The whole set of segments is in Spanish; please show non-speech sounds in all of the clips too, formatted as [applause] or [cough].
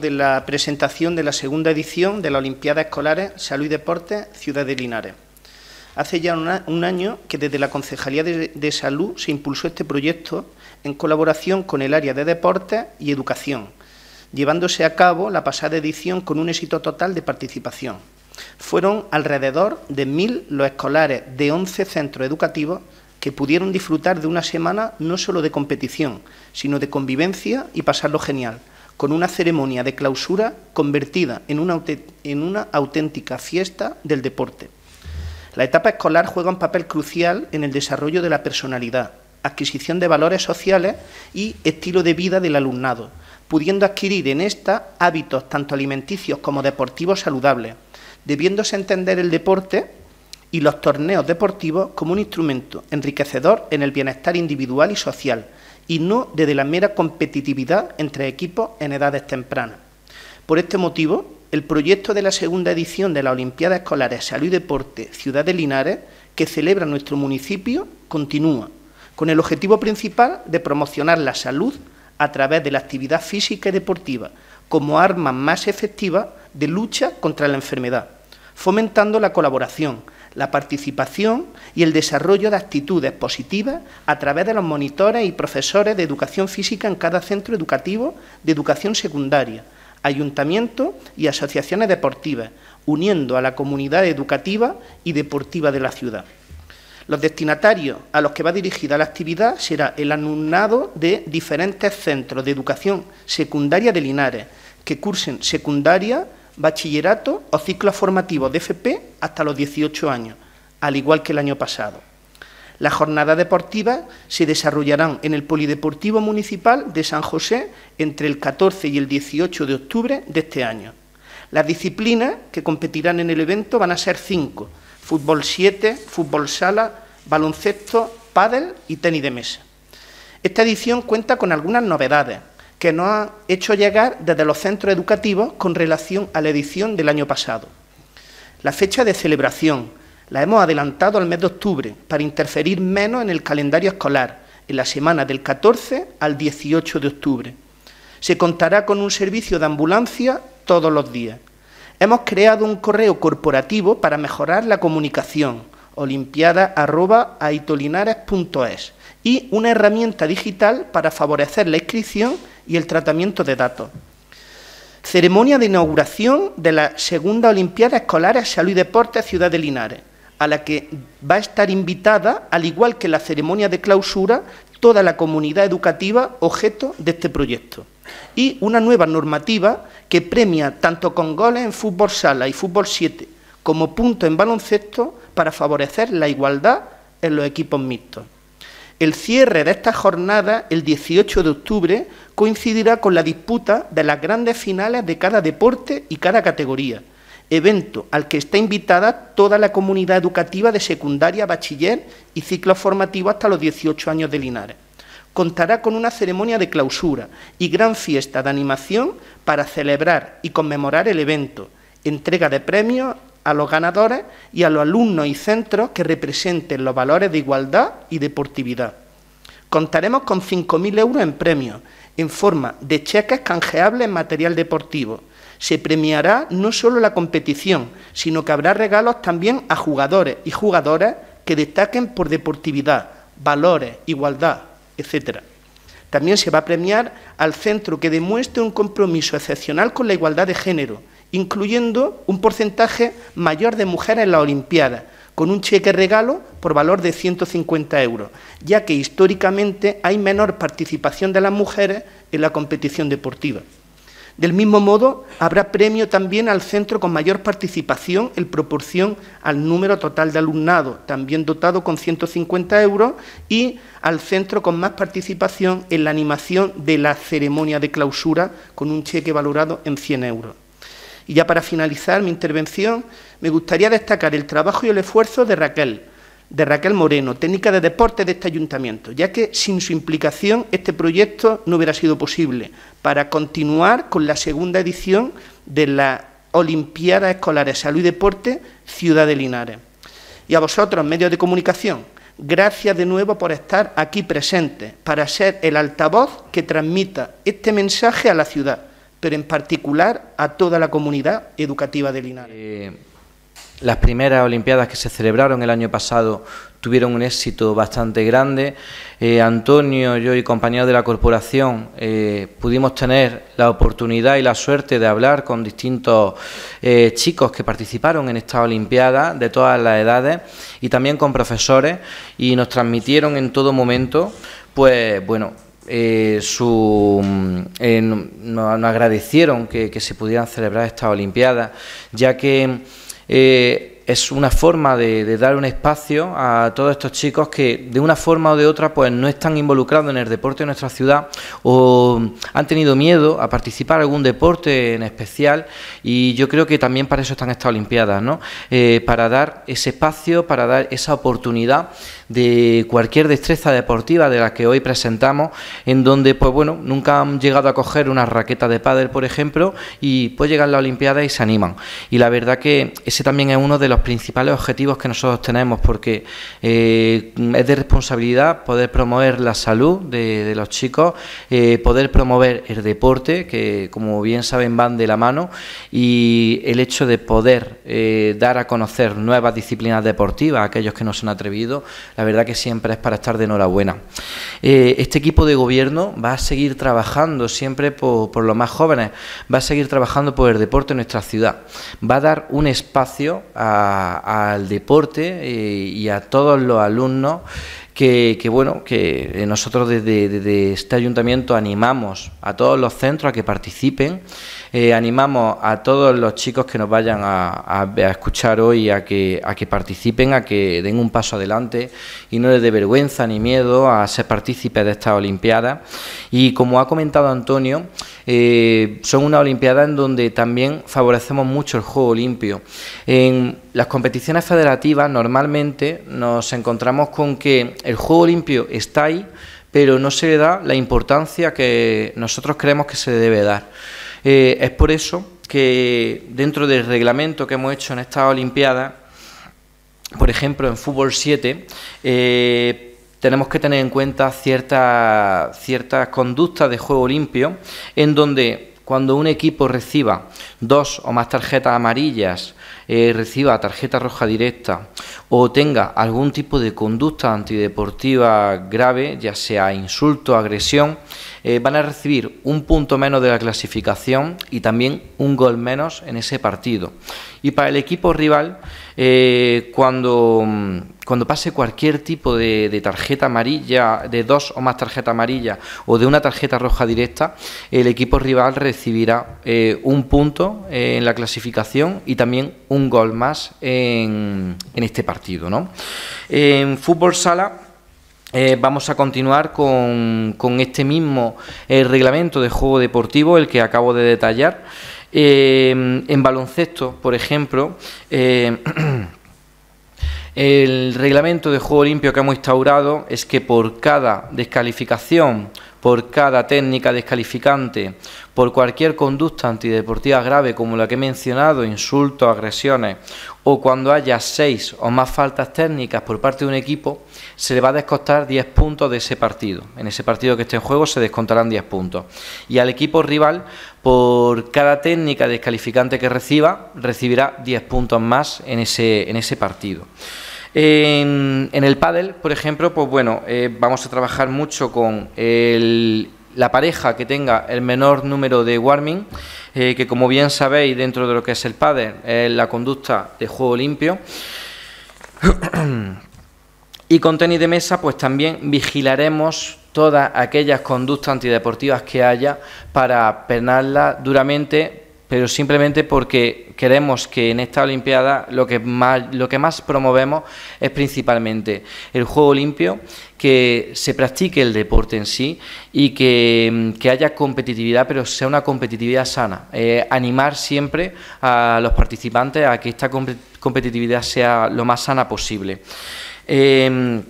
de la presentación de la segunda edición de la Olimpiada Escolares Salud y Deporte Ciudad de Linares. Hace ya un año que desde la Concejalía de, Salud se impulsó este proyecto en colaboración con el área de Deporte y Educación, llevándose a cabo la pasada edición con un éxito total de participación. Fueron alrededor de mil los escolares de 11 centros educativos que pudieron disfrutar de una semana no solo de competición, sino de convivencia y pasarlo genial con una ceremonia de clausura convertida en una, auténtica fiesta del deporte. La etapa escolar juega un papel crucial en el desarrollo de la personalidad, adquisición de valores sociales y estilo de vida del alumnado, pudiendo adquirir en esta hábitos tanto alimenticios como deportivos saludables, debiéndose entender el deporte y los torneos deportivos como un instrumento enriquecedor en el bienestar individual y social, y no desde la mera competitividad entre equipos en edades tempranas. Por este motivo, el proyecto de la segunda edición de Olimpiada Escolar de Salud y Deporte Ciudad de Linares, que celebra nuestro municipio, continúa, con el objetivo principal de promocionar la salud a través de la actividad física y deportiva como arma más efectiva de lucha contra la enfermedad, fomentando la colaboración, la participación y el desarrollo de actitudes positivas a través de los monitores y profesores de educación física en cada centro educativo de educación secundaria, ayuntamiento y asociaciones deportivas, uniendo a la comunidad educativa y deportiva de la ciudad. Los destinatarios a los que va dirigida la actividad será el alumnado de diferentes centros de educación secundaria de Linares, que cursen secundaria bachillerato o Ciclo Formativo de FP hasta los 18 años, al igual que el año pasado. Las jornadas deportivas se desarrollarán en el Polideportivo Municipal de San José entre el 14 y el 18 de octubre de este año. Las disciplinas que competirán en el evento van a ser cinco, fútbol 7, fútbol sala, baloncesto, pádel y tenis de mesa. Esta edición cuenta con algunas novedades que nos ha hecho llegar desde los centros educativos con relación a la edición del año pasado. La fecha de celebración la hemos adelantado al mes de octubre para interferir menos en el calendario escolar, en la semana del 14 al 18 de octubre. Se contará con un servicio de ambulancia todos los días. Hemos creado un correo corporativo para mejorar la comunicación, olimpiada.aitolinares.es, y una herramienta digital para favorecer la inscripción y el tratamiento de datos. Ceremonia de inauguración de la segunda Olimpiada Escolar Salud y Deporte Ciudad de Linares, a la que va a estar invitada, al igual que la ceremonia de clausura, toda la comunidad educativa objeto de este proyecto. Y una nueva normativa que premia tanto con goles en fútbol sala y fútbol 7 como punto en baloncesto para favorecer la igualdad en los equipos mixtos. El cierre de esta jornada, el 18 de octubre, coincidirá con la disputa de las grandes finales de cada deporte y cada categoría, evento al que está invitada toda la comunidad educativa de secundaria, bachiller y ciclo formativo hasta los 18 años de Linares. Contará con una ceremonia de clausura y gran fiesta de animación para celebrar y conmemorar el evento, entrega de premios a los ganadores y a los alumnos y centros que representen los valores de igualdad y deportividad. Contaremos con 5.000 euros en premios, en forma de cheques canjeables en material deportivo. Se premiará no solo la competición, sino que habrá regalos también a jugadores y jugadoras que destaquen por deportividad, valores, igualdad, etc. También se va a premiar al centro que demuestre un compromiso excepcional con la igualdad de género, incluyendo un porcentaje mayor de mujeres en las Olimpiadas, con un cheque regalo por valor de 150 euros, ya que históricamente hay menor participación de las mujeres en la competición deportiva. Del mismo modo, habrá premio también al centro con mayor participación en proporción al número total de alumnado, también dotado con 150 euros, y al centro con más participación en la animación de la ceremonia de clausura, con un cheque valorado en 100 euros. Y ya para finalizar mi intervención, me gustaría destacar el trabajo y el esfuerzo de Raquel, de Raquel Moreno, técnica de deporte de este ayuntamiento, ya que sin su implicación este proyecto no hubiera sido posible para continuar con la segunda edición de la Olimpiada Escolar de Salud y Deporte Ciudad de Linares. Y a vosotros, medios de comunicación, gracias de nuevo por estar aquí presentes, para ser el altavoz que transmita este mensaje a la ciudad pero en particular a toda la comunidad educativa de Linares. Eh, las primeras Olimpiadas que se celebraron el año pasado tuvieron un éxito bastante grande. Eh, Antonio, yo y compañeros de la corporación eh, pudimos tener la oportunidad y la suerte de hablar con distintos chicos que participaron en esta Olimpiada de todas las edades y también con profesores y nos transmitieron en todo momento, pues bueno, eh, mm, eh, nos, no agradecieron que, se pudieran celebrar estas Olimpiadas, ya que eh, es una forma de, dar un espacio a todos estos chicos que de una forma o de otra pues no están involucrados en el deporte de nuestra ciudad o mm, han tenido miedo a participar en algún deporte en especial y yo creo que también para eso están estas Olimpiadas, ¿no? para dar ese espacio, para dar esa oportunidad de cualquier destreza deportiva de las que hoy presentamos, en donde, pues bueno, nunca han llegado a coger una raqueta de pádel, por ejemplo, y pues llegan la olimpiada y se animan. Y la verdad que ese también es uno de los principales objetivos que nosotros tenemos, porque eh, es de responsabilidad poder promover la salud de, los chicos, eh, poder promover el deporte, que como bien saben van de la mano, y el hecho de poder eh, dar a conocer nuevas disciplinas deportivas a aquellos que no se han atrevido, la verdad que siempre es para estar de enhorabuena. Eh, este equipo de gobierno va a seguir trabajando siempre por, los más jóvenes, va a seguir trabajando por el deporte en nuestra ciudad, va a dar un espacio al deporte eh, y a todos los alumnos que, bueno, que eh, nosotros desde, este ayuntamiento animamos a todos los centros a que participen, eh, animamos a todos los chicos que nos vayan a, escuchar hoy a que, a que participen, a que den un paso adelante y no les dé vergüenza ni miedo a ser partícipes de esta Olimpiada... Y como ha comentado Antonio, eh, son una Olimpiada en donde también favorecemos mucho el juego limpio. En las competiciones federativas normalmente nos encontramos con que el juego limpio está ahí, pero no se le da la importancia que nosotros creemos que se debe dar. Eh, es por eso que dentro del reglamento que hemos hecho en esta Olimpiada, por ejemplo, en Fútbol 7, eh, tenemos que tener en cuenta ciertas ciertas conductas de juego limpio en donde cuando un equipo reciba dos o más tarjetas amarillas, eh, reciba tarjeta roja directa o tenga algún tipo de conducta antideportiva grave, ya sea insulto, agresión, eh, van a recibir un punto menos de la clasificación y también un gol menos en ese partido. Y para el equipo rival, eh, cuando, mm, cuando pase cualquier tipo de, tarjeta amarilla, de dos o más tarjetas amarillas o de una tarjeta roja directa, el equipo rival recibirá eh, un punto en la clasificación y también un gol más en, este partido. En fútbol sala eh, vamos a continuar con, este mismo eh, reglamento de juego deportivo, el que acabo de detallar. Eh, en baloncesto, por ejemplo, [clears throat] el reglamento de juego limpio que hemos instaurado es que por cada descalificación por cada técnica descalificante, por cualquier conducta antideportiva grave como la que he mencionado, insultos, agresiones, o cuando haya seis o más faltas técnicas por parte de un equipo, se le va a descontar 10 puntos de ese partido. En ese partido que esté en juego se descontarán 10 puntos. Y al equipo rival, por cada técnica descalificante que reciba, recibirá 10 puntos más en ese, en ese partido. En, el pádel, por ejemplo, pues bueno, eh, vamos a trabajar mucho con la pareja que tenga el menor número de warming, eh, que como bien sabéis dentro de lo que es el pádel es la conducta de juego limpio. [clears throat] y con tenis de mesa, pues también vigilaremos todas aquellas conductas antideportivas que haya para penarlas duramente pero simplemente porque queremos que en esta Olimpiada lo que más, lo que más promovemos es principalmente el juego limpio, que se practique el deporte en sí y que, haya competitividad, pero sea una competitividad sana. Eh, animar siempre a los participantes a que esta competitividad sea lo más sana posible. Eh,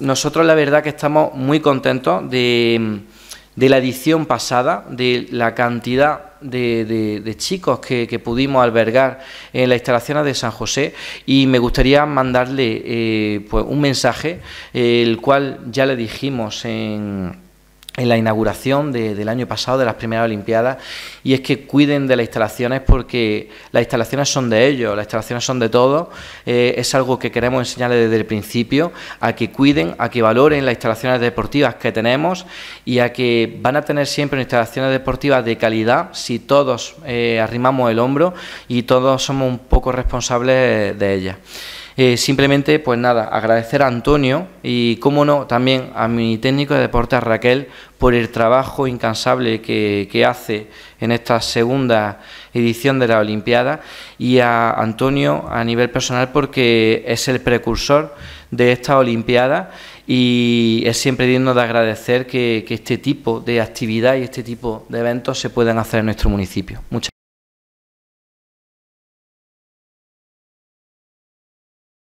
nosotros la verdad que estamos muy contentos de, de la edición pasada, de la cantidad de, chicos que, pudimos albergar en las instalaciones de San José y me gustaría mandarle eh, pues un mensaje, el cual ya le dijimos en en la inauguración del año pasado de las primeras Olimpiadas y es que cuiden de las instalaciones porque las instalaciones son de ellos, las instalaciones son de todos, eh, es algo que queremos enseñarles desde el principio, a que cuiden, a que valoren las instalaciones deportivas que tenemos y a que van a tener siempre instalaciones deportivas de calidad si todos eh, arrimamos el hombro y todos somos un poco responsables de ellas. Eh, simplemente, pues nada, agradecer a Antonio y, cómo no, también a mi técnico de deportes Raquel por el trabajo incansable que, hace en esta segunda edición de la Olimpiada y a Antonio a nivel personal porque es el precursor de esta Olimpiada y es siempre digno de agradecer que, que, este tipo de actividad y este tipo de eventos se puedan hacer en nuestro municipio. Muchas